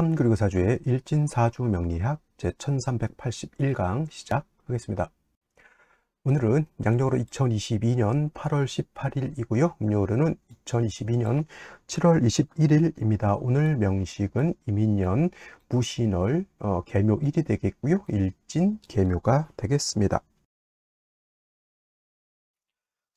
3 그리고 4주의 일진 4주 명리학 제1381강 시작하겠습니다. 오늘은 양력으로 2022년 8월 18일이고요. 음료으로는 2022년 7월 21일입니다. 오늘 명식은 이민년 무신월 어, 개묘1이 되겠고요. 일진 개묘가 되겠습니다.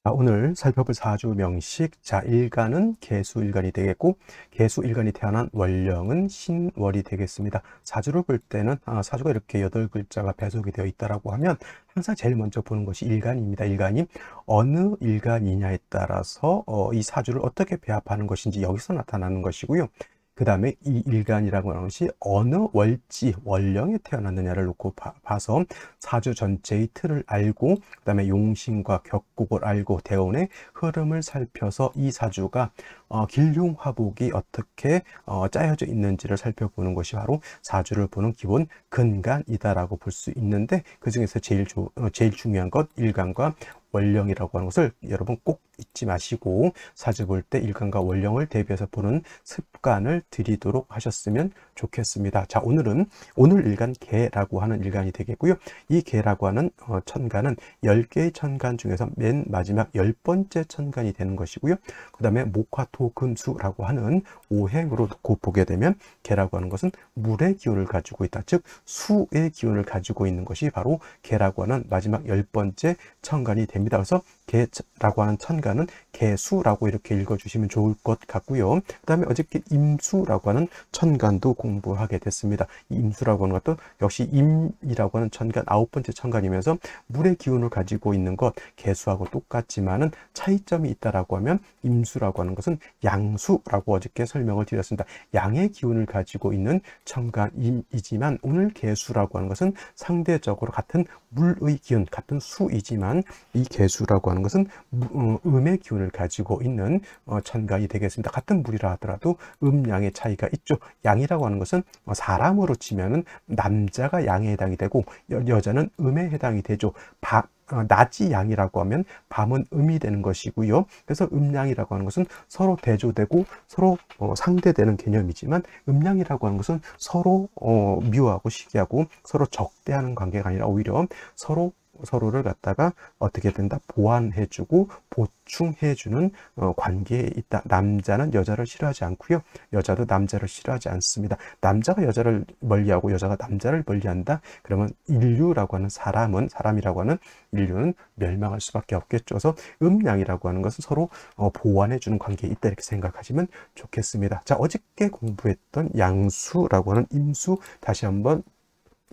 자, 오늘 살펴볼 사주 명식 자 일간은 개수일간이 되겠고 개수일간이 태어난 월령은 신월이 되겠습니다. 사주를볼 때는 아, 사주가 이렇게 여덟 글자가 배속이 되어 있다고 하면 항상 제일 먼저 보는 것이 일간입니다. 일간이 어느 일간이냐에 따라서 어, 이사주를 어떻게 배합하는 것인지 여기서 나타나는 것이고요. 그 다음에 이 일간이라고 하는 것이 어느 월지, 월령에 태어났느냐를 놓고 봐, 서 사주 전체의 틀을 알고 그 다음에 용신과 격국을 알고 대원의 흐름을 살펴서 이 사주가 어, 길흉화복이 어떻게 어, 짜여져 있는지를 살펴보는 것이 바로 사주를 보는 기본 근간이다라고 볼 수 있는데 그 중에서 제일, 조, 어, 제일 중요한 것 일간과 원령이라고 하는 것을 여러분 꼭 잊지 마시고 사주 볼 때 일간과 원령을 대비해서 보는 습관을 드리도록 하셨으면 좋겠습니다. 자 오늘은 오늘 일간 개라고 하는 일간이 되겠고요. 이 개라고 하는 어, 천간은 10개의 천간 중에서 맨 마지막 10번째 천간이 되는 것이고요. 그 다음에 목화토금수라고 하는 오행으로 놓고 보게 되면 개라고 하는 것은 물의 기운을 가지고 있다. 즉 수의 기운을 가지고 있는 것이 바로 개라고 하는 마지막 10번째 천간이 됩니다. 됩니다. 그래서 개라고 하는 천간은 개수라고 이렇게 읽어주시면 좋을 것 같고요. 그 다음에 어저께 임수라고 하는 천간도 공부하게 됐습니다. 임수라고 하는 것도 역시 임이라고 하는 천간, 아홉 번째 천간이면서 물의 기운을 가지고 있는 것, 개수하고 똑같지만은 차이점이 있다라고 하면 임수라고 하는 것은 양수라고 어저께 설명을 드렸습니다. 양의 기운을 가지고 있는 천간임이지만 오늘 개수라고 하는 것은 상대적으로 같은 물의 기운, 같은 수이지만 이 개수라고 하는 것은 어, 음의 기운을 가지고 있는 어, 천간이 되겠습니다. 같은 물이라 하더라도 음양의 차이가 있죠. 양이라고 하는 것은 어, 사람으로 치면은 남자가 양에 해당이 되고 여, 자는 음에 해당이 되죠. 바, 낮이 양이라고 하면 밤은 음이 되는 것이고요. 그래서 음양이라고 하는 것은 서로 대조되고 서로 어, 상대되는 개념이지만 음양이라고 하는 것은 서로 어, 미워하고 시기하고 서로 적대하는 관계가 아니라 오히려 서로 서로를 갖다가 어떻게 된다 보완해주고 보충해주는 어, 관계에 있다. 남자는 여자를 싫어하지 않고요. 여자도 남자를 싫어하지 않습니다. 남자가 여자를 멀리하고 여자가 남자를 멀리한다. 그러면 인류라고 하는 사람은 사람이라고 하는 인류는 멸망할 수밖에 없겠죠. 그래서 음양이라고 하는 것은 서로 어, 보완해주는 관계에 있다 이렇게 생각하시면 좋겠습니다. 자 어저께 공부했던 양수라고 하는 임수 다시 한번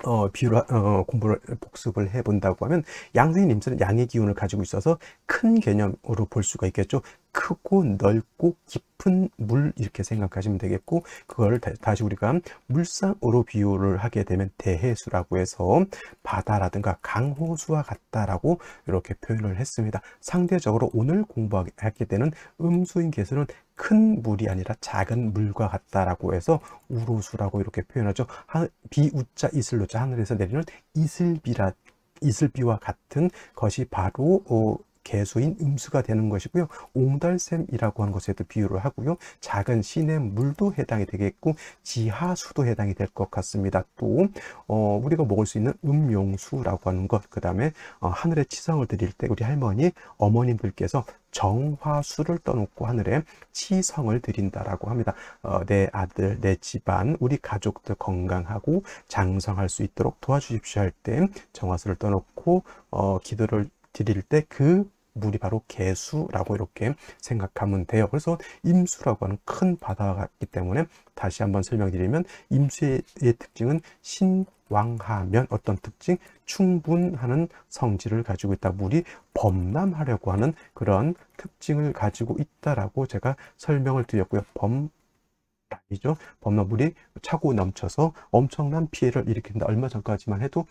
어, 비유를, 어, 어, 공부를, 복습을 해본다고 하면 양생의 님스는 양의 기운을 가지고 있어서 큰 개념으로 볼 수가 있겠죠. 크고 넓고 깊은 물 이렇게 생각하시면 되겠고 그걸 다시 우리가 물상으로 비유를 하게 되면 대해수라고 해서 바다라든가 강호수와 같다라고 이렇게 표현을 했습니다. 상대적으로 오늘 공부하게 되는 음수인 개수는 큰 물이 아니라 작은 물과 같다라고 해서 우로수라고 이렇게 표현하죠. 하, 비우자 이슬로자 하늘에서 내리는 이슬비라 이슬비와 같은 것이 바로 어, 개수인 음수가 되는 것이고요. 옹달샘이라고 하는 것에도 비유를 하고요. 작은 시내 물도 해당이 되겠고 지하수도 해당이 될 것 같습니다. 또 어, 우리가 먹을 수 있는 음용수라고 하는 것, 그 다음에 어, 하늘에 치성을 드릴 때 우리 할머니, 어머님들께서 정화수를 떠놓고 하늘에 치성을 드린다라고 합니다. 어, 내 아들, 내 집안, 우리 가족들 건강하고 장성할 수 있도록 도와주십시오 할 때 정화수를 떠놓고 어, 기도를 디딜 때그 물이 바로 개수라고 이렇게 생각하면 돼요. 그래서 임수라고 하는 큰 바다가 있기 때문에 다시 한번 설명드리면 임수의 특징은 신왕하면 어떤 특징? 충분하는 성질을 가지고 있다. 물이 범람하려고 하는 그런 특징을 가지고 있다라고 제가 설명을 드렸고요. 범 아니죠. 범람물이 차고 넘쳐서 엄청난 피해를 일으킨다. 얼마 전까지만 해도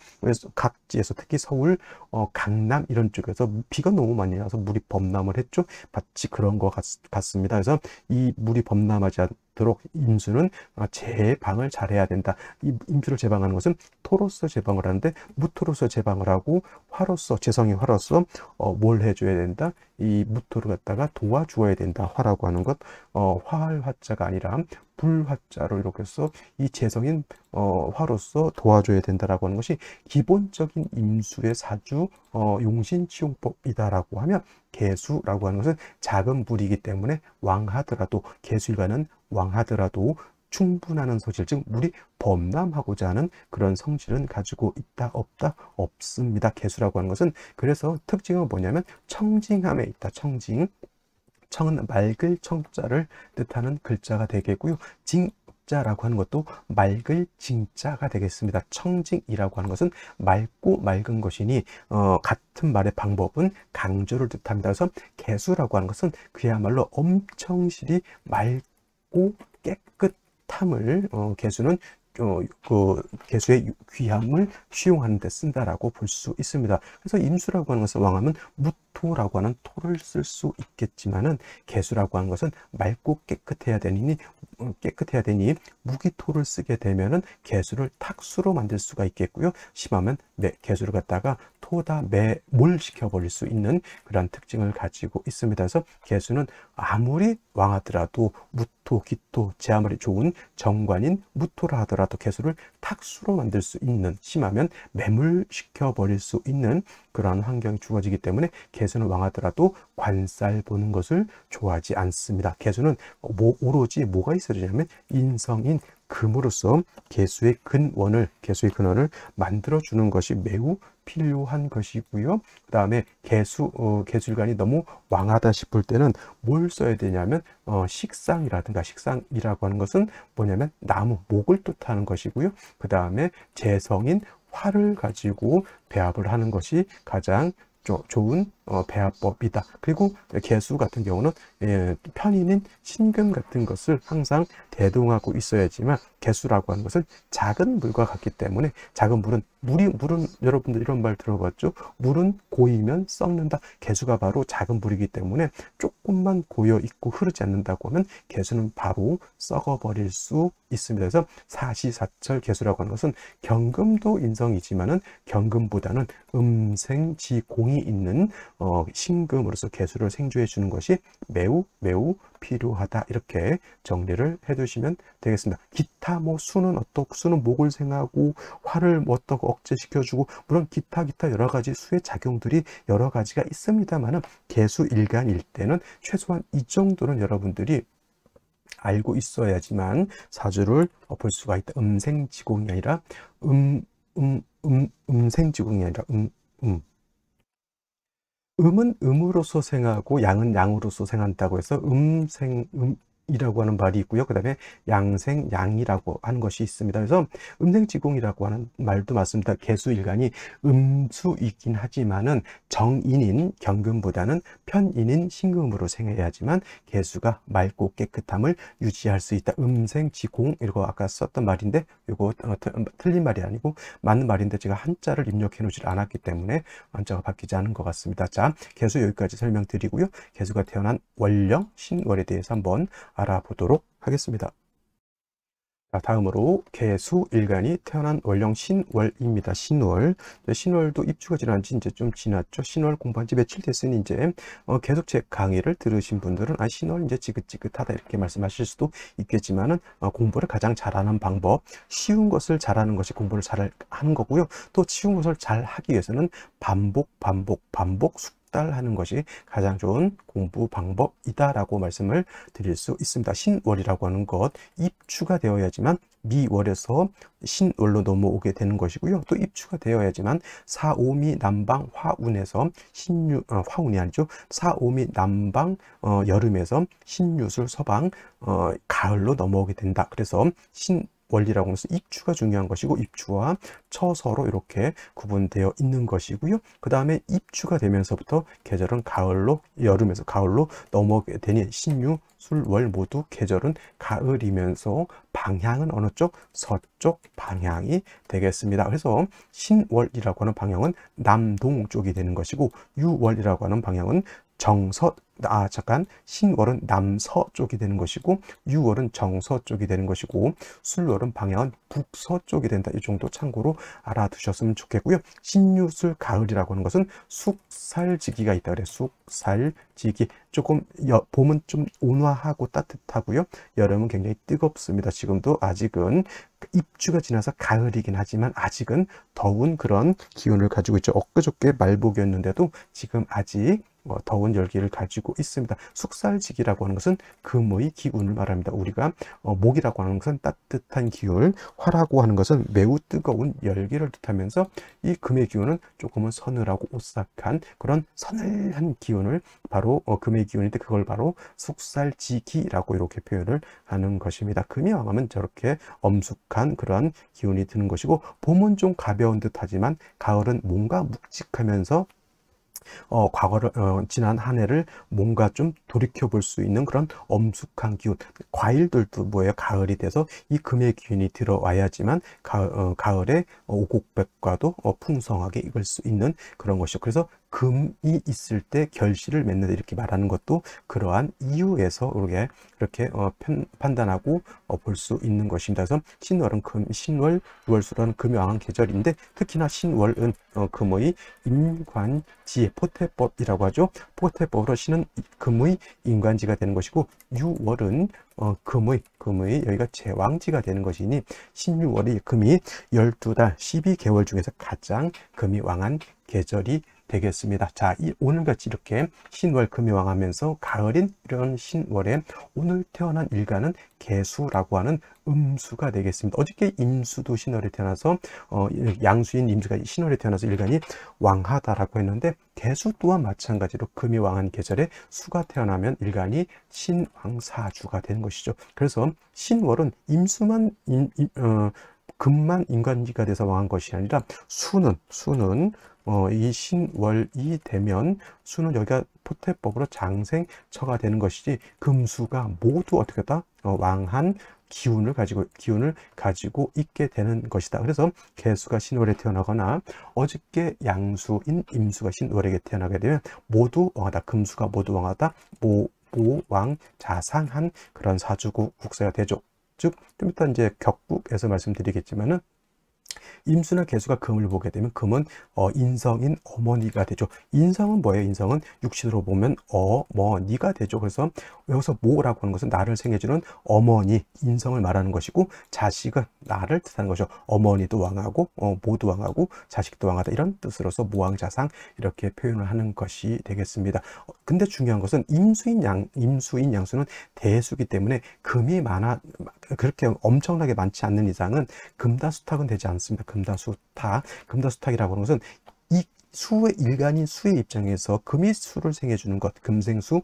각지에서 특히 서울, 어, 강남 이런 쪽에서 비가 너무 많이 와서 물이 범람을 했죠. 마치 그런 것 같, 습니다 그래서 이 물이 범람하지 않 않도록 임수는 아, 재방을 잘해야 된다. 이 임수를 제방하는 것은 토로서 제방을 하는데 무토로서 제방을 하고 화로서 재성이 화로서 어, 뭘 해줘야 된다. 이 무토를 갖다가 도와주어야 된다. 화라고 하는 것 어, 화할 화자가 아니라 불화자로 이렇게 해서 이 재성인 어, 화로서 도와줘야 된다라고 하는 것이 기본적인 임수의 사주 어, 용신치용법이다라고 하면 개수라고 하는 것은 작은 불이기 때문에 왕하더라도 개수일간은 왕하더라도 충분한는 소질, 즉 물이 범람하고자 하는 그런 성질은 가지고 있다, 없다, 없습니다. 개수라고 하는 것은 그래서 특징은 뭐냐면 청징함에 있다. 청징. 청은 맑을 청자를 뜻하는 글자가 되겠고요. 징 진짜라고 하는 것도 맑을 진짜가 되겠습니다. 청징이라고 하는 것은 맑고 맑은 것이니 어, 같은 말의 방법은 강조를 뜻합니다. 그래서 개수라고 하는 것은 그야말로 엄청실이 맑고 깨끗함을 어, 개수는 어, 그 개수의 귀함을 수용하는 데 쓴다라고 볼 수 있습니다. 그래서 임수라고 하는 것은 왕하면 무토라고 하는 토를 쓸 수 있겠지만은 개수라고 하는 것은 맑고 깨끗해야 되니 깨끗해야 되니 무기토를 쓰게 되면은 개수를 탁수로 만들 수가 있겠고요. 심하면 매, 개수를 갖다가 토다 매몰 시켜버릴 수 있는 그런 특징을 가지고 있습니다. 그래서 개수는 아무리 왕하더라도 무토, 기토, 제 아무리 좋은 정관인 무토라 하더라도 개수를 탁수로 만들 수 있는 심하면 매물 시켜버릴 수 있는 그러한 환경이 주어지기 때문에 개수는 왕하더라도 관살 보는 것을 좋아하지 않습니다. 개수는 뭐, 오로지 뭐가 있어요? 쓰려면 인성인 금으로서 개수의 근원을 개수의 근원을 만들어 주는 것이 매우 필요한 것이고요. 그 다음에 개수 어, 개술관이 너무 왕하다 싶을 때는 뭘 써야 되냐면 어, 식상이라든가 식상이라고 하는 것은 뭐냐면 나무 목을 뜻하는 것이고요. 그 다음에 재성인 활을 가지고 배합을 하는 것이 가장 조, 좋은 어, 배합법이다. 그리고 개수 같은 경우는 예, 편의는 신금 같은 것을 항상 대동하고 있어야지만 개수라고 하는 것은 작은 물과 같기 때문에 작은 물은 물이 물은 여러분들 이런 말 들어봤죠? 물은 고이면 썩는다. 개수가 바로 작은 물이기 때문에 조금만 고여 있고 흐르지 않는다고 하면 개수는 바로 썩어버릴 수 있습니다. 그래서 사시사철 개수라고 하는 것은 경금도 인성이지만은 경금보다는 음생지공이 있는 어, 신금으로서 개수를 생주해 주는 것이 매우 매우 필요하다 이렇게 정리를 해두시면 되겠습니다. 기타 뭐 수는 어떻 수는 목을 생하고 화를 뭐 어떻게 억제시켜 주고 물론 기타 기타 여러 가지 수의 작용들이 여러 가지가 있습니다만은 개수 일간일 때는 최소한 이 정도는 여러분들이 알고 있어야지만 사주를 엎 수가 있다. 음생지공이 아니라 음 음음 음, 음, 음생지공이 아니라 음 음. 음은 음으로서 생하고 양은 양으로서 생한다고 해서 음생 음, 음 이라고 하는 말이 있고요. 그 다음에 양생양이라고 하는 것이 있습니다. 그래서 음생지공이라고 하는 말도 맞습니다. 개수일간이 음수이긴 하지만은 정인인 경금보다는 편인인 신금으로 생해야지만 개수가 맑고 깨끗함을 유지할 수 있다. 음생지공 이거 아까 썼던 말인데 이거 어, 음, 틀린 말이 아니고 맞는 말인데 제가 한자를 입력해 놓질 않았기 때문에 한자가 바뀌지 않은 것 같습니다. 자 개수 여기까지 설명드리고요. 개수가 태어난 월령 신월에 대해서 한번 알아보도록 하겠습니다. 다음으로 개수 일간이 태어난 월령 신월입니다. 신월. 신월도 입주가 지난 지 이제 좀 지났죠. 신월 공부한 지 며칠 됐으니 이제 어 계속 제 강의를 들으신 분들은 아 신월 이제 지긋지긋하다 이렇게 말씀하실 수도 있겠지만은 어 공부를 가장 잘하는 방법 쉬운 것을 잘하는 것이 공부를 잘 하는 거고요. 또 쉬운 것을 잘 하기 위해서는 반복 반복 반복 숙 숙달하는 것이 가장 좋은 공부 방법이다라고 말씀을 드릴 수 있습니다. 신월이라고 하는 것, 입추가 되어야지만 미월에서 신월로 넘어오게 되는 것이고요. 또 입추가 되어야지만 사오미 남방 화운에서 신유 어, 화운이 아니죠. 사오미 남방 어, 여름에서 신유술 서방 어, 가을로 넘어오게 된다. 그래서 신 원리라고 해서 입추가 중요한 것이고 입추와 처서로 이렇게 구분되어 있는 것이고요. 그 다음에 입추가 되면서부터 계절은 가을로 여름에서 가을로 넘어오게 되니 신유, 술, 월 모두 계절은 가을이면서 방향은 어느 쪽? 서쪽 방향이 되겠습니다. 그래서 신월이라고 하는 방향은 남동 쪽이 되는 것이고 유월이라고 하는 방향은 정서 아 잠깐 신월은 남서 쪽이 되는 것이고 유월은 정서 쪽이 되는 것이고 술월은 방향은 북서 쪽이 된다 이 정도 참고로 알아두셨으면 좋겠고요 신유술 가을이라고 하는 것은 숙살지기가 있다 그래 숙살지기 조금 여, 봄은 좀 온화하고 따뜻하고요 여름은 굉장히 뜨겁습니다 지금도 아직은 그 입주가 지나서 가을이긴 하지만 아직은 더운 그런 기운을 가지고 있죠 엊그저께 말복이었는데도 지금 아직 뭐 더운 열기를 가지고 있습니다. 숙살지기라고 하는 것은 금의 기운을 말합니다. 우리가 어, 목이라고 하는 것은 따뜻한 기운, 화라고 하는 것은 매우 뜨거운 열기를 뜻하면서 이 금의 기운은 조금은 서늘하고 오싹한 그런 서늘한 기운을 바로 어, 금의 기운인데 그걸 바로 숙살지기라고 이렇게 표현을 하는 것입니다. 금이 왕하면 저렇게 엄숙한 그러한 기운이 드는 것이고 봄은 좀 가벼운 듯하지만 가을은 뭔가 묵직하면서 어, 과거를 어, 지난 한 해를 뭔가 좀 돌이켜 볼 수 있는 그런 엄숙한 기운 과일들도 뭐예요 가을이 돼서 이 금의 기운이 들어와야지만 가을, 어, 가을에 어, 오곡백과도 어, 풍성하게 익을 수 있는 그런 것이죠 그래서 금이 있을 때 결실을 맺는다 이렇게 말하는 것도 그러한 이유에서 이렇게 그렇게 어, 편, 판단하고 어, 볼 수 있는 것입니다. 그래서 신월은 금, 신월, 월수라는 금요왕한 계절인데 특히나 신월은 어, 금의 인관지의 포태법이라고 하죠. 포태법으로 신은 금의 인관지가 되는 것이고 유월은 어, 금의 금의 여기가 제왕지가 되는 것이니 신유월이 금이 열두 달 십이 개월 중에서 가장 금이 왕한 계절이 되겠습니다. 자, 이 오늘같이 이렇게 신월 금요왕 하면서 가을인 이런 신월에 오늘 태어난 일간은 개수라고 하는 음수가 되겠습니다. 어저께 임수도 신월에 태어나서 어, 양수인 임수가 신월에 태어나서 일간이 왕하다라고 했는데 개수 또한 마찬가지로 금이 왕한 계절에 수가 태어나면 일간이 신왕사주가 되는 것이죠. 그래서 신월은 임수만 임, 임, 어, 금만 인간지가 돼서 왕한 것이 아니라 수는 수는 어, 이 신월이 되면 수는 여기가 포태법으로 장생처가 되는 것이지 금수가 모두 어떻게 다 어, 왕한 기운을 가지고 기운을 가지고 있게 되는 것이다. 그래서 개수가 신월에 태어나거나 어저께 양수인 임수가 신월에게 태어나게 되면 모두 왕하다 금수가 모두 왕하다 모 모왕 자상한 그런 사주국 국사가 되죠. 즉좀 이따 이제 격국에서 말씀드리겠지만은 임수나 개수가 금을 보게 되면 금은 어, 인성인 어머니가 되죠. 인성은 뭐예요? 인성은 육신으로 보면 어머니가 되죠. 그래서 여기서 모라고 하는 것은 나를 생해주는 어머니, 인성을 말하는 것이고 자식은 나를 뜻하는 것이죠. 어머니도 왕하고 어, 모두 왕하고 자식도 왕하다 이런 뜻으로서 모왕자상 이렇게 표현을 하는 것이 되겠습니다. 어, 근데 중요한 것은 임수인 양 임수인 양수는 대수기 때문에 금이 많아 그렇게 엄청나게 많지 않는 이상은 금다수탁은 되지 않습니다. 않습니다. 금다수탁. 금다수탁이라고 하는 것은 이 수의 일간인 수의 입장에서 금이 수를 생해주는 것, 금생수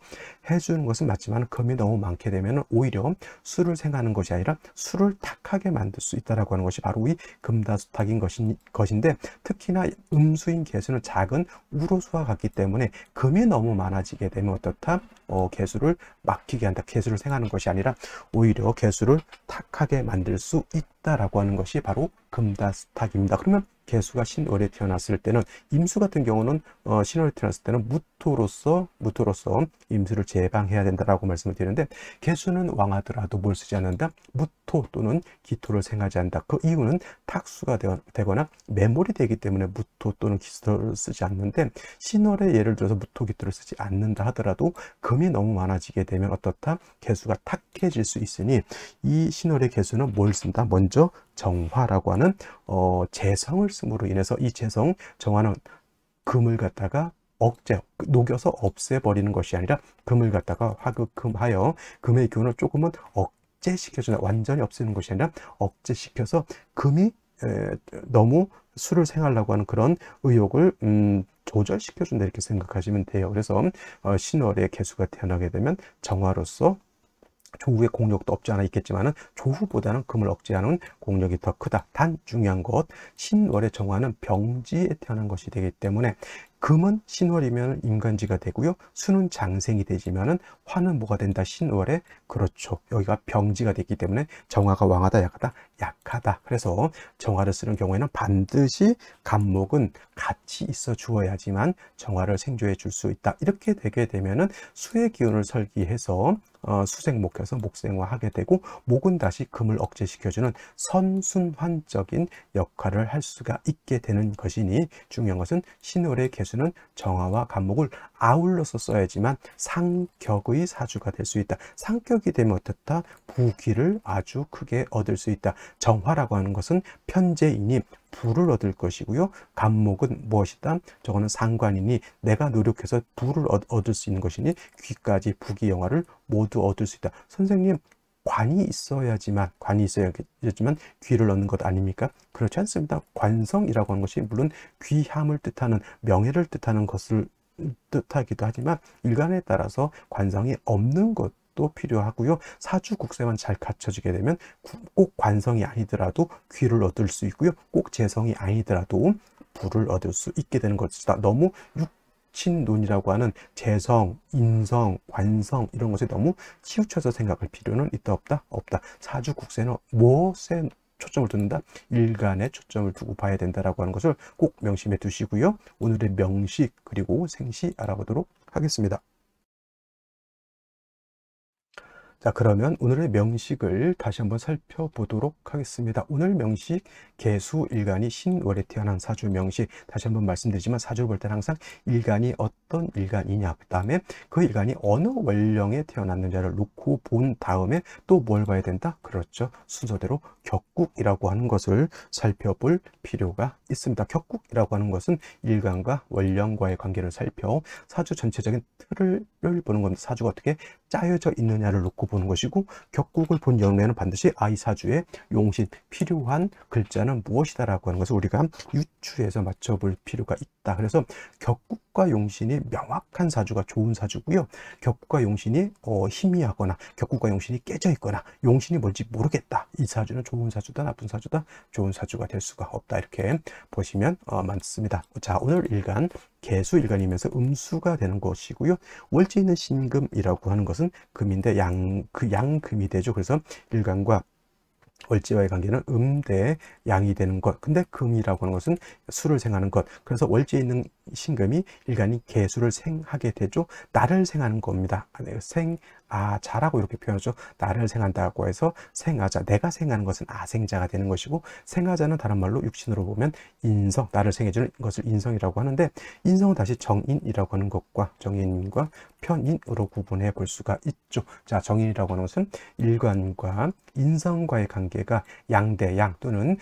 해주는 것은 맞지만 금이 너무 많게 되면 오히려 수를 생하는 것이 아니라 수를 탁하게 만들 수 있다라고 하는 것이 바로 이 금다수탁인 것인, 것인데 특히나 음수인 개수는 작은 우로수와 같기 때문에 금이 너무 많아지게 되면 어떻다? 어, 개수를 막히게 한다. 개수를 생하는 것이 아니라 오히려 개수를 탁하게 만들 수 있다라고 하는 것이 바로 금다수탁입니다. 그러면 개수가 신월에 태어났을 때는 임수 같은 경우는 어, 신월에 태어났을 때는 무토로서 무토로서 임수를 제방해야 된다라고 말씀을 드리는데 개수는 왕하더라도 뭘 쓰지 않는다 무토 또는 기토를 생하지 않는다 그 이유는 탁수가 되거나 메모리 되기 때문에 무토 또는 기토를 쓰지 않는데 신월에 예를 들어서 무토 기토를 쓰지 않는다 하더라도 금이 너무 많아지게 되면 어떻다 개수가 탁해질 수 있으니 이 신월의 개수는 뭘 쓴다 먼저 정화라고 하는 어, 재성을 씀으로 인해서 이 재성 정화는 금을 갖다가 억제 녹여서 없애버리는 것이 아니라 금을 갖다가 화극금하여 금의 기운을 조금은 억제시켜주는 완전히 없애는 것이 아니라 억제시켜서 금이 에, 너무 술을 생하려고 하는 그런 의욕을 음, 조절시켜준다 이렇게 생각하시면 돼요. 그래서 어, 신월의 개수가 태어나게 되면 정화로서 조후의 공력도 없지 않아 있겠지만은 조후보다는 금을 억제하는 공력이 더 크다. 단 중요한 것 신월의 정화는 병지에 태어난 것이 되기 때문에 금은 신월이면 인간지가 되고요. 수는 장생이 되지만은 화는 뭐가 된다? 신월에 그렇죠. 여기가 병지가 됐기 때문에 정화가 왕하다, 약하다, 약하다. 그래서 정화를 쓰는 경우에는 반드시 감목은 같이 있어 주어야지만 정화를 생조해 줄 수 있다. 이렇게 되게 되면은 수의 기운을 설기해서 어, 수생목해서 목생화하게 되고 목은 다시 금을 억제시켜주는 선순환적인 역할을 할 수가 있게 되는 것이니 중요한 것은 신월의 개수는 정화와 간목을 아울러서 써야지만 상격의 사주가 될 수 있다. 상격이 되면 어떻다? 부귀를 아주 크게 얻을 수 있다. 정화라고 하는 것은 편재이니 부를 얻을 것이고요. 감목은 무엇이다? 저거는 상관이니 내가 노력해서 부를 얻을 수 있는 것이니 귀까지 부귀영화를 모두 얻을 수 있다. 선생님 관이 있어야지만 관이 있어야지만 귀를 얻는 것 아닙니까? 그렇지 않습니다. 관성이라고 하는 것이 물론 귀함을 뜻하는 명예를 뜻하는 것을 뜻하기도 하지만 일간에 따라서 관성이 없는 것 것도 필요하고요. 사주 국세만 잘 갖춰지게 되면 꼭 관성이 아니더라도 귀를 얻을 수 있고요. 꼭 재성이 아니더라도 부를 얻을 수 있게 되는 것이다. 너무 육친논이라고 하는 재성, 인성, 관성 이런 것에 너무 치우쳐서 생각할 필요는 있다 없다 없다. 사주 국세는 무엇에 초점을 둔다 일간에 초점을 두고 봐야 된다라고 하는 것을 꼭 명심해 두시고요. 오늘의 명식 그리고 생시 알아보도록 하겠습니다. 자 그러면 오늘의 명식을 다시 한번 살펴보도록 하겠습니다. 오늘 명식 개수 일간이 신월에 태어난 사주 명식 다시 한번 말씀드리지만 사주볼 때는 항상 일간이 어떤 일간이냐 그 다음에 그 일간이 어느 월령에 태어났는지를 놓고 본 다음에 또 뭘 봐야 된다? 그렇죠. 순서대로 격국이라고 하는 것을 살펴볼 필요가 있습니다. 격국이라고 하는 것은 일간과 월령과의 관계를 살펴 사주 전체적인 틀을 보는 겁니다. 사주가 어떻게 짜여져 있느냐를 놓고 놓고 보는 것이고 격국을 본영우는 반드시 아이사주의 용신 필요한 글자는 무엇이다라고 하는 것을 우리가 유추해서 맞춰볼 필요가 있다. 그래서 격국 격과 용신이 명확한 사주가 좋은 사주고요. 격과 용신이 어, 희미하거나 격국과 용신이 깨져 있거나 용신이 뭔지 모르겠다. 이 사주는 좋은 사주다 나쁜 사주다 좋은 사주가 될 수가 없다. 이렇게 보시면 어, 많습니다. 자 오늘 일간 개수 일간이면서 음수가 되는 것이고요. 월지 있는 신금이라고 하는 것은 금인데 양, 그 양금이 되죠. 그래서 일간과 월지와의 관계는 음 대 양이 되는 것 근데 금이라고 하는 것은 수를 생하는 것 그래서 월지에 있는 신금이 일간이 개수를 생하게 되죠. 나를 생하는 겁니다. 아, 네, 생아자라고 이렇게 표현하죠. 나를 생한다고 해서 생아자, 내가 생하는 것은 아생자가 되는 것이고 생아자는 다른 말로 육신으로 보면 인성, 나를 생해주는 것을 인성이라고 하는데 인성은 다시 정인이라고 하는 것과 정인과 편인으로 구분해 볼 수가 있죠. 자, 정인이라고 하는 것은 일관과 인성과의 관계가 양대양 또는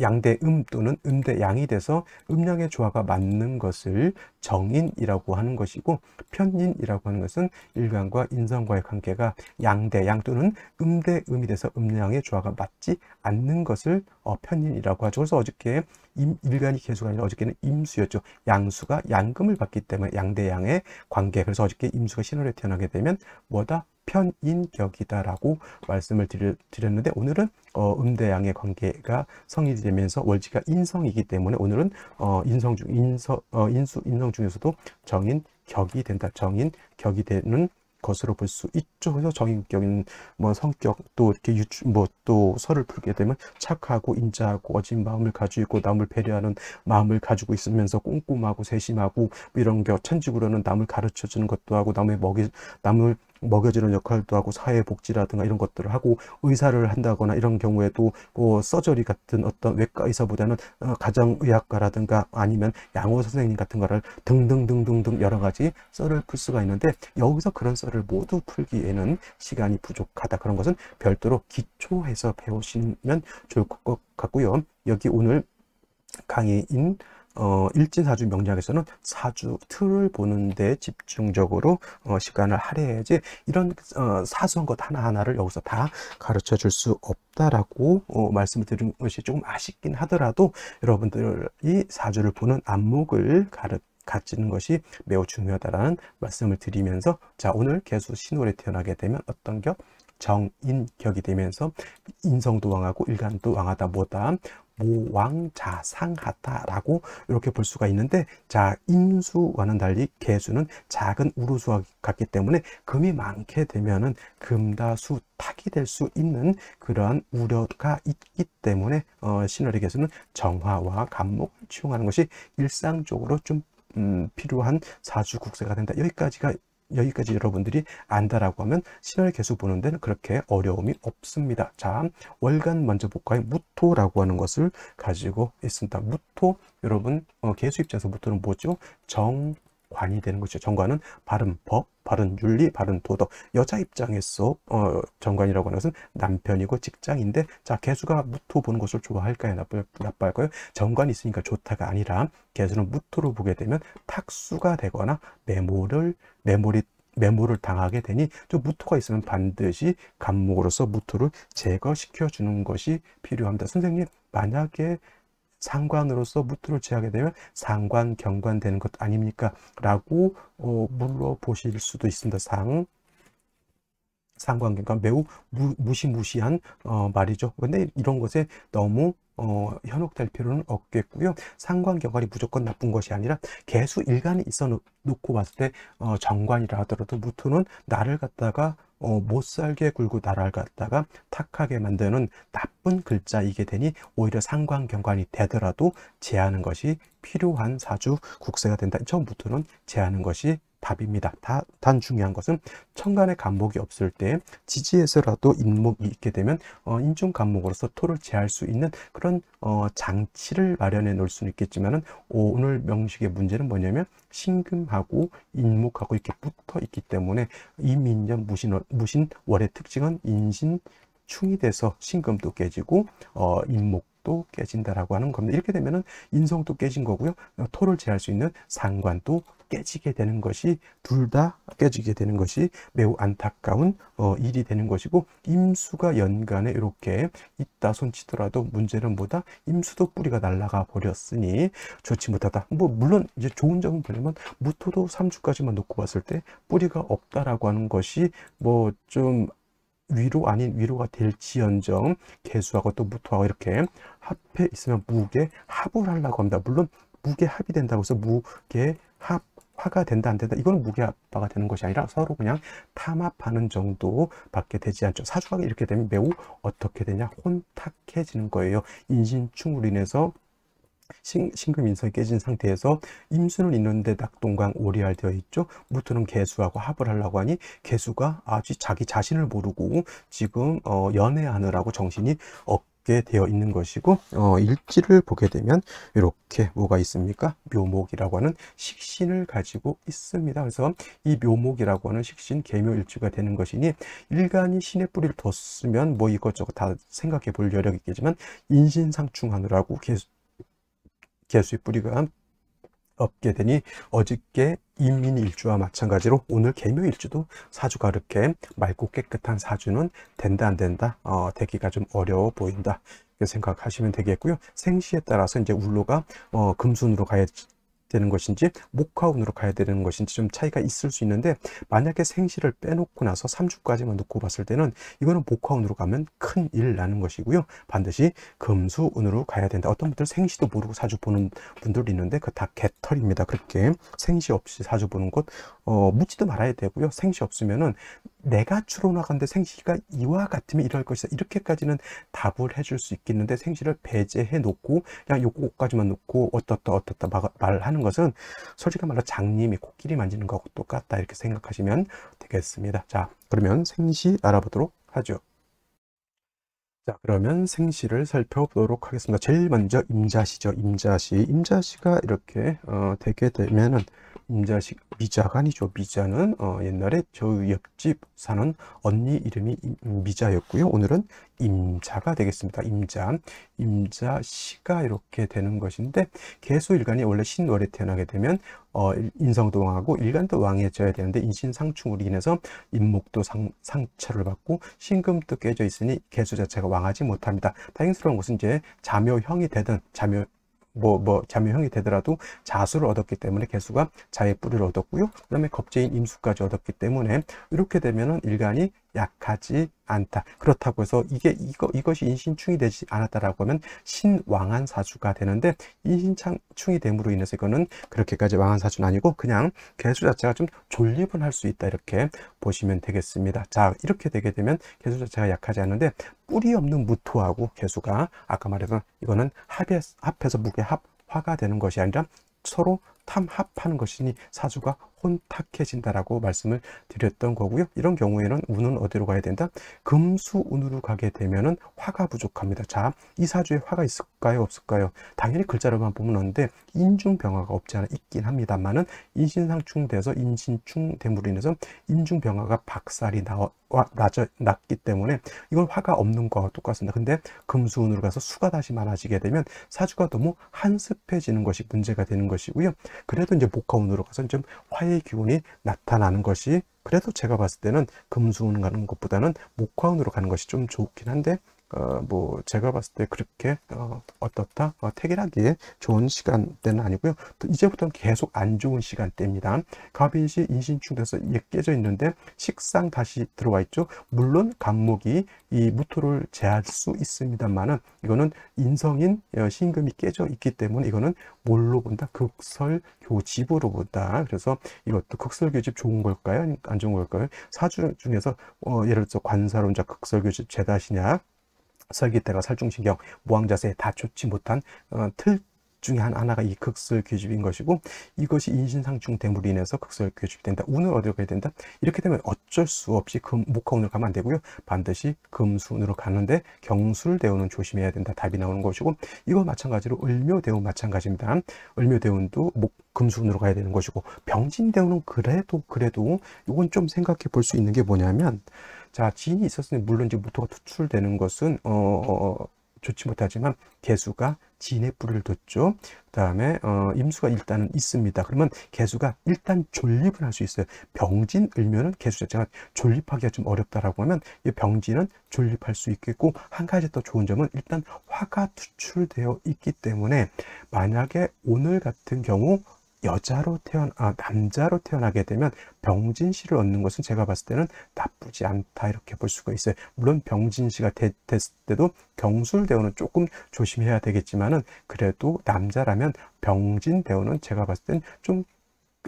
양대 음 또는 음대 양이 돼서 음양의 조화가 맞는 것을 정인이라고 하는 것이고 편인이라고 하는 것은 일간과 인성과의 관계가 양대 양 또는 음대 음이 돼서 음양의 조화가 맞지 않는 것을 어, 편인이라고 하죠. 그래서 어저께 임, 일간이 개수가 아니라 어저께는 임수였죠. 양수가 양금을 받기 때문에 양대 양의 관계. 그래서 어저께 임수가 신월에 태어나게 되면 뭐다? 편인격이다라고 말씀을 드렸는데 오늘은 어, 음대양의 관계가 성이 되면서 월지가 인성이기 때문에 오늘은 어, 인성 중 인서 어, 인수 인성 중에서도 정인 격이 된다. 정인 격이 되는 것으로 볼 수 있죠. 그래서 정인격인 뭐 성격 또 이렇게 유추 뭐 또 설을 풀게 되면 착하고 인자하고 어진 마음을 가지고 있고 남을 배려하는 마음을 가지고 있으면서 꼼꼼하고 세심하고 이런 게 천직으로는 남을 가르쳐 주는 것도 하고 남의 먹이 남을 먹여주는 역할도 하고 사회복지라든가 이런 것들을 하고 의사를 한다거나 이런 경우에도 그 서저리 같은 어떤 외과 의사보다는 어, 가정의학과라든가 아니면 양호 선생님 같은 거를 등등등등등 여러 가지 썰을 풀 수가 있는데 여기서 그런 썰을 모두 풀기에는 시간이 부족하다 그런 것은 별도로 기초해서 배우시면 좋을 것 같고요 여기 오늘 강의인 어, 일진사주 명리에서는 사주 틀을 보는 데 집중적으로 어, 시간을 할애해야지 이런 어, 사소한 것 하나하나를 여기서 다 가르쳐 줄 수 없다라고 어, 말씀을 드린 것이 조금 아쉽긴 하더라도 여러분들이 사주를 보는 안목을 가르 갖지는 것이 매우 중요하다라는 말씀을 드리면서 자 오늘 개수 신월에 태어나게 되면 어떤 격 정인격이 되면서 인성도 왕하고 일간도 왕하다 뭐다 모왕자상하다라고 이렇게 볼 수가 있는데 자 인수와는 달리 개수는 작은 우루수와 같기 때문에 금이 많게 되면은 금다수 탁이 될 수 있는 그러한 우려가 있기 때문에 어, 신월의 개수는 정화와 감목을 치용하는 것이 일상적으로 좀 음, 필요한 사주국세가 된다. 여기까지가 여기까지 여러분들이 안다라고 하면 신화를 계속 보는 데는 그렇게 어려움이 없습니다. 자, 월간 먼저 복과의 무토라고 하는 것을 가지고 있습니다. 무토, 여러분, 어, 개수 입장에서 무토는 뭐죠? 정, 관이 되는 것이죠. 정관은 바른 법, 바른 윤리, 바른 도덕. 여자 입장에서 어, 정관이라고 하는 것은 남편이고 직장인데 자 개수가 무토 보는 것을 좋아할까요? 나쁠, 나빠할까요? 정관이 있으니까 좋다가 아니라 개수는 무토를 보게 되면 탁수가 되거나 메모를 메모리 메모를 당하게 되니 저 무토가 있으면 반드시 간목으로서 무토를 제거시켜 주는 것이 필요합니다. 선생님 만약에 상관으로서 무토를 취하게 되면 상관 경관되는 것 아닙니까? 라고 어, 물어보실 수도 있습니다. 상 상관계가 매우 무, 시무시한 어, 말이죠. 근데 이런 것에 너무 어, 현혹될 필요는 없겠고요. 상관격관이 무조건 나쁜 것이 아니라 개수 일간이 있어 놓고 봤을 때 어, 정관이라 하더라도 무토는 나를 갖다가 어, 못살게 굴고 나를 갖다가 탁하게 만드는 나쁜 글자이게 되니 오히려 상관경관이 되더라도 제하는 것이 필요한 사주 국세가 된다. 처음부터는 제하는 것이 답입니다. 다, 단 중요한 것은 천간에 간목이 없을 때 지지에서라도 인목이 있게 되면 어, 인중 간목으로서 토를 제할 수 있는 그런 어, 장치를 마련해 놓을 수는 있겠지만 오늘 명식의 문제는 뭐냐면 신금하고 인목하고 이렇게 붙어 있기 때문에 이민년 무신 무신월의 특징은 인신 충이 돼서 신금도 깨지고 어, 인목 또 깨진다라고 하는 겁니다. 이렇게 되면은 인성도 깨진 거고요. 어, 토를 제할 수 있는 상관도 깨지게 되는 것이 둘 다 깨지게 되는 것이 매우 안타까운 어, 일이 되는 것이고 임수가 연간에 이렇게 있다 손치더라도 문제는 뭐다 임수도 뿌리가 날아가 버렸으니 좋지 못하다 뭐 물론 이제 좋은 점은 뭐냐면 무토도 3주까지만 놓고 봤을 때 뿌리가 없다라고 하는 것이 뭐좀 위로 아닌 위로가 될지언정 개수하고 또 무토하고 이렇게 합해 있으면 무게 합을 하려고 합니다. 물론 무게 합이 된다고 해서 무게 합 화가 된다 안 된다 이거는 무게 아빠가 되는 것이 아니라 서로 그냥 탐합하는 정도밖에 되지 않죠 사주가 이렇게 되면 매우 어떻게 되냐 혼탁해지는 거예요 인신충으로 인해서 신, 신금인성이 깨진 상태에서 임수는 있는데 낙동강 오리알 되어 있죠. 무토는 개수하고 합을 하려고 하니 개수가 아주 자기 자신을 모르고 지금 어, 연애하느라고 정신이 없게 되어 있는 것이고 어, 일지를 보게 되면 이렇게 뭐가 있습니까? 묘목이라고 하는 식신을 가지고 있습니다. 그래서 이 묘목이라고 하는 식신 개묘일주가 되는 것이니 일간이 신의 뿌리를 뒀으면 뭐 이것저것 다 생각해 볼 여력이 있겠지만 인신상충하느라고 계속 개수의 뿌리가 없게 되니 어저께 인민일주와 마찬가지로 오늘 개묘일주도 사주가 이렇게 맑고 깨끗한 사주는 된다 안 된다 어, 되기가 좀 어려워 보인다 생각하시면 되겠고요 생시에 따라서 이제 울로가 어, 금순으로 가야 되는 것인지 목화운으로 가야 되는 것인지 좀 차이가 있을 수 있는데 만약에 생시를 빼놓고 나서 3주까지만 놓고 봤을 때는 이거는 목화운으로 가면 큰일 나는 것이고요. 반드시 금수운으로 가야 된다. 어떤 분들 생시도 모르고 사주 보는 분들도 있는데 그 다 개털입니다. 그렇게 생시 없이 사주 보는 곳 어, 묻지도 말아야 되고요. 생시 없으면은 내가 추론하건데 생시가 이와 같으면 이럴 것이다. 이렇게까지는 답을 해줄 수 있겠는데 생시를 배제해 놓고 그냥 요거까지만 놓고 어떻다 어떻다 말하는 것은 솔직한 말로 장님이 코끼리 만지는 것과 똑같다 이렇게 생각하시면 되겠습니다. 자 그러면 생시 알아보도록 하죠. 자 그러면 생시를 살펴보도록 하겠습니다. 제일 먼저 임자시죠. 임자시 임자시가 이렇게 어, 되게 되면은 임자식 미자간이죠 미자는 어, 옛날에 저 옆집 사는 언니 이름이 미자였고요. 오늘은 임자가 되겠습니다. 임자, 임자씨가 이렇게 되는 것인데 개수일간이 원래 신월에 태어나게 되면 어, 인성도 왕하고 일간도 왕해져야 되는데 인신상충으로 인해서 인목도 상, 상처를 받고 신금도 깨져 있으니 개수 자체가 왕하지 못합니다. 다행스러운 것은 이제 자묘형이 되든 자묘 뭐, 뭐, 자묘형이 되더라도 자수를 얻었기 때문에 개수가 자의 뿌리를 얻었고요. 그 다음에 겁제인 임수까지 얻었기 때문에 이렇게 되면은 일간이 약하지 않다. 그렇다고 해서 이게 이거 이것이 인신충이 되지 않았다라고 하면 신왕한 사주가 되는데 인신충이 됨으로 인해서 이거는 그렇게까지 왕한 사주는 아니고 그냥 개수 자체가 좀졸립은할 수 있다 이렇게 보시면 되겠습니다. 자 이렇게 되게 되면 개수 자체가 약하지 않는데 뿌리 없는 무토하고 개수가 아까 말했던 이거는 합에 합해서 무게 합 화가 되는 것이 아니라 서로 탐합하는 것이니 사주가 혼탁해진다라고 말씀을 드렸던 거고요. 이런 경우에는 운은 어디로 가야 된다? 금수운으로 가게 되면은 화가 부족합니다. 자, 이 사주에 화가 있을까요? 없을까요? 당연히 글자로만 보면 없는데 인중병화가 없지 않아 있긴 합니다만은 인신상충돼서 인신충 대물로 인해서 인중병화가 박살이 나와 낮아, 낮기 때문에 이건 화가 없는 거와 똑같습니다. 근데 금수운으로 가서 수가 다시 많아지게 되면 사주가 너무 한습해지는 것이 문제가 되는 것이고요. 그래도 이제 목화운으로 가서 좀 화해 화의 기운이 나타나는 것이 그래도 제가 봤을 때는 금수운 가는 것보다는 목화운으로 가는 것이 좀 좋긴 한데 어, 뭐 제가 봤을 때 그렇게 어, 어 떻다 어, 택일하기에 좋은 시간대는 아니고요. 또 이제부터는 계속 안 좋은 시간대입니다. 갑인시 인신충돼서 깨져 있는데 식상 다시 들어와 있죠. 물론 간목이 이 무토를 제할 수 있습니다만은 이거는 인성인 어, 신금이 깨져 있기 때문에 이거는 뭘로 본다? 극설교집으로 본다. 그래서 이것도 극설교집 좋은 걸까요? 안 좋은 걸까요? 사주 중에서 어, 예를 들어 관사론자 극설교집 제다시냐 설기태가 살중신경, 무항자세다 좋지 못한 어, 틀 중에 하나가 이 극설 괴집인 것이고 이것이 인신상충 대물로 인해서 극설 괴집된다. 운을 어디로 가야 된다. 이렇게 되면 어쩔 수 없이 금, 목화운으로 가면 안 되고요. 반드시 금수운으로 가는데 경술 대운은 조심해야 된다. 답이 나오는 것이고 이거 마찬가지로 을묘 대운 마찬가지입니다. 을묘 대운도 목 금수운으로 가야 되는 것이고 병진 대운은 그래도 그래도 이건 좀 생각해 볼 수 있는 게 뭐냐면 자, 진이 있었으니 물론 이제 무토가 투출되는 것은 어, 어, 어 좋지 못하지만 개수가 진의 뿌리를 뒀죠. 그 다음에 어, 임수가 일단은 있습니다. 그러면 개수가 일단 존립을 할 수 있어요. 병진 을면은 개수 자체가 존립하기가 좀 어렵다라고 하면 이 병진은 존립할 수 있겠고 한 가지 더 좋은 점은 일단 화가 투출되어 있기 때문에 만약에 오늘 같은 경우 여자로 태어나 아, 남자로 태어나게 되면 병진씨를 얻는 것은 제가 봤을 때는 나쁘지 않다 이렇게 볼 수가 있어요. 물론 병진씨가 됐을 때도 경술대우는 조금 조심해야 되겠지만은 그래도 남자라면 병진대우는 제가 봤을 때는 좀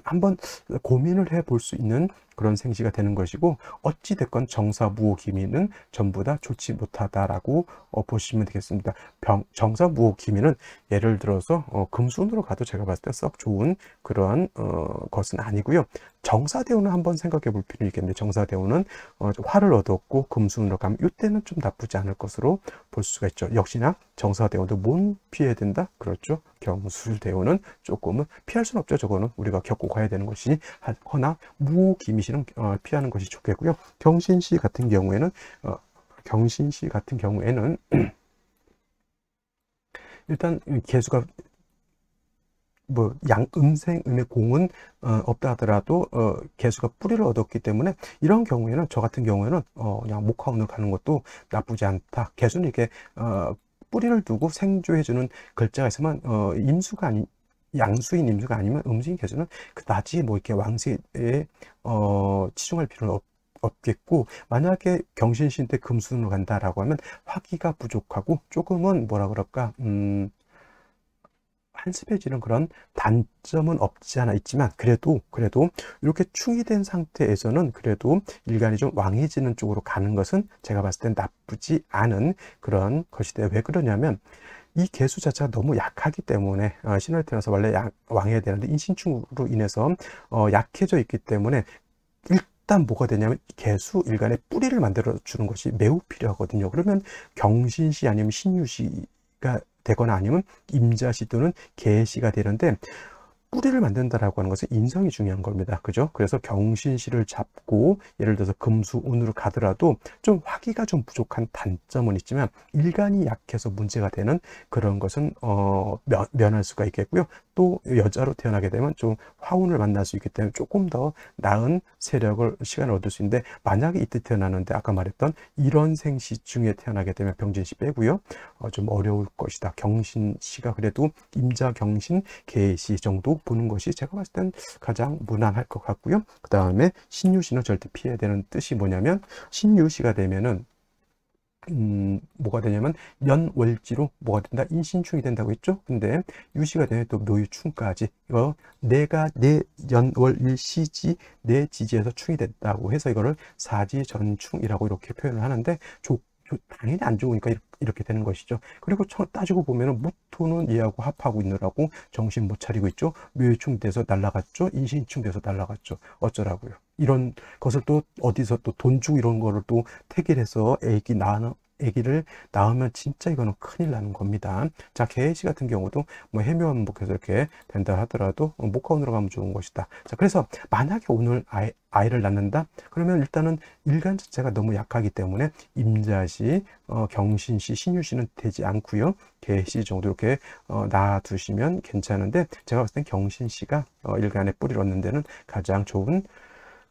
한번 고민을 해 볼 수 있는 그런 생시가 되는 것이고 어찌 됐건 정사 무호 기미는 전부 다 좋지 못하다라고 어, 보시면 되겠습니다. 병, 정사 무호 기미는 예를 들어서 어, 금순으로 가도 제가 봤을 때 썩 좋은 그러한 어, 것은 아니고요. 정사대우는 한번 생각해 볼 필요 있겠는데 정사대우는 어, 화를 얻었고 금순으로 가면 이때는 좀 나쁘지 않을 것으로 볼 수가 있죠. 역시나 정사대우도 뭔 피해야 된다? 그렇죠. 경술대우는 조금은 피할 수는 없죠. 저거는 우리가 겪고 가야 되는 것이니 하, 허나 무기미시 호 경신은 어, 피하는 것이 좋겠고요. 경신시 같은 경우에는 어, 경신시 같은 경우에는 일단 개수가 뭐 양음생 음의 공은 어, 없다 하더라도 개수가 뿌리를 얻었기 때문에 이런 경우에는 저 같은 경우에는 어, 그냥 목화운을 가는 것도 나쁘지 않다. 개수는 이렇게 뿌리를 두고 생조해주는 글자에서만 어, 임수가 아닌 양수인 임수가 아니면 음수인 계수는 그다지 뭐 이렇게 왕세에 어, 치중할 필요는 없, 없겠고 만약에 경신신 때 금순으로 간다라고 하면 화기가 부족하고 조금은 뭐라 그럴까 음, 한스해지는 그런 단점은 없지 않아 있지만 그래도 그래도 이렇게 충이 된 상태에서는 그래도 일간이 좀 왕해지는 쪽으로 가는 것은 제가 봤을 땐 나쁘지 않은 그런 것이 돼왜 그러냐면 이 개수 자체가 너무 약하기 때문에 어, 신화를 태어나서 원래 약, 왕해야 되는데 인신충으로 인해서 어, 약해져 있기 때문에 일단 뭐가 되냐면 개수 일간의 뿌리를 만들어 주는 것이 매우 필요하거든요. 그러면 경신시 아니면 신유시가 되거나 아니면 임자시 또는 개시가 되는데 뿌리를 만든다라고 하는 것은 인성이 중요한 겁니다. 그죠? 그래서 경신시를 잡고 예를 들어서 금수운으로 가더라도 좀 화기가 좀 부족한 단점은 있지만 일간이 약해서 문제가 되는 그런 것은 어, 면, 할 수가 있겠고요. 또 여자로 태어나게 되면 좀 화운을 만날 수 있기 때문에 조금 더 나은 세력을 시간을 얻을 수 있는데 만약에 이때 태어나는데 아까 말했던 이런 생시 중에 태어나게 되면 병진시 빼고요. 어, 좀 어려울 것이다. 경신시가 그래도 임자 경신 계시 정도 보는 것이 제가 봤을 땐 가장 무난할 것 같고요. 그 다음에 신유시는 절대 피해야 되는 뜻이 뭐냐면 신유시가 되면은 음, 뭐가 되냐면 연월지로 뭐가 된다? 인신충이 된다고 했죠. 근데 유시가 되면 또 묘유충까지 이거 내가 내 연월일시지 내 지지에서 충이 됐다고 해서 이거를 사지전충이라고 이렇게 표현을 하는데 조그 당연히 안 좋으니까 이렇게 되는 것이죠. 그리고 따지고 보면은 무토는 얘하고 합하고 있느라고 정신 못 차리고 있죠. 묘충 돼서 날라갔죠. 인신충 돼서 날라갔죠. 어쩌라고요. 이런 것을 또 어디서 또돈 주고 이런 거를 또 태결해서 애기 낳는 아기를 낳으면 진짜 이거는 큰일 나는 겁니다. 자, 개시 같은 경우도 뭐 해묘한 목에서 이렇게 된다 하더라도 어, 목화운으로 가면 좋은 것이다. 자, 그래서 만약에 오늘 아이, 아이를 낳는다? 그러면 일단은 일간 자체가 너무 약하기 때문에 임자시, 어, 경신시, 신유시는 되지 않고요. 개시 정도 이렇게 어, 놔두시면 괜찮은데 제가 봤을 땐 경신시가 어, 일간의 뿌리를 얻는 데는 가장 좋은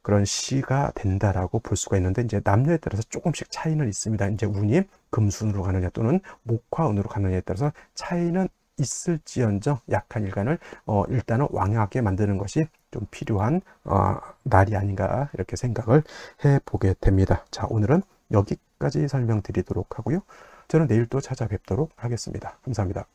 그런 시가 된다라고 볼 수가 있는데 이제 남녀에 따라서 조금씩 차이는 있습니다. 이제 운이 금순으로 가느냐 또는 목화운으로 가느냐에 따라서 차이는 있을지언정 약한 일간을 어, 일단은 왕하게 만드는 것이 좀 필요한 어, 날이 아닌가 이렇게 생각을 해보게 됩니다. 자 오늘은 여기까지 설명드리도록 하고요. 저는 내일 또 찾아뵙도록 하겠습니다. 감사합니다.